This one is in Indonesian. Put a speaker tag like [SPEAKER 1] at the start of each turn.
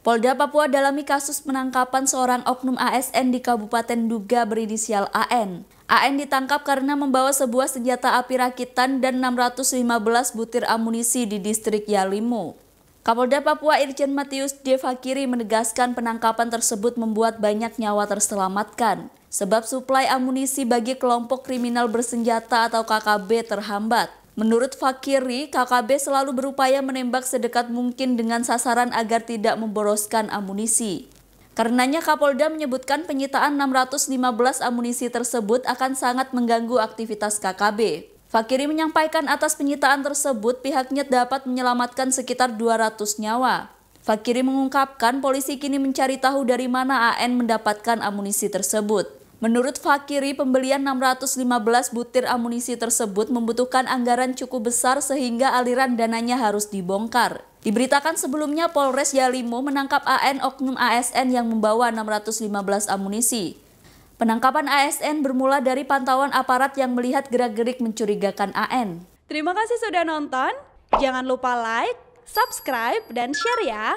[SPEAKER 1] Polda Papua dalami kasus penangkapan seorang oknum ASN di Kabupaten Duga berinisial AN. AN ditangkap karena membawa sebuah senjata api rakitan dan 615 butir amunisi di distrik Yalimo. Kapolda Papua Irjen Matius Devakiri menegaskan penangkapan tersebut membuat banyak nyawa terselamatkan. Sebab suplai amunisi bagi kelompok kriminal bersenjata atau KKB terhambat. Menurut Fakiri, KKB selalu berupaya menembak sedekat mungkin dengan sasaran agar tidak memboroskan amunisi. Karenanya Kapolda menyebutkan penyitaan 615 amunisi tersebut akan sangat mengganggu aktivitas KKB. Fakiri menyampaikan atas penyitaan tersebut pihaknya dapat menyelamatkan sekitar 200 nyawa. Fakiri mengungkapkan polisi kini mencari tahu dari mana AN mendapatkan amunisi tersebut. Menurut Fakiri, pembelian 615 butir amunisi tersebut membutuhkan anggaran cukup besar sehingga aliran dananya harus dibongkar. Diberitakan sebelumnya Polres Yalimo menangkap AN Oknum ASN yang membawa 615 amunisi. Penangkapan ASN bermula dari pantauan aparat yang melihat gerak-gerik mencurigakan AN.
[SPEAKER 2] Terima kasih sudah nonton. Jangan lupa like, subscribe, dan share ya.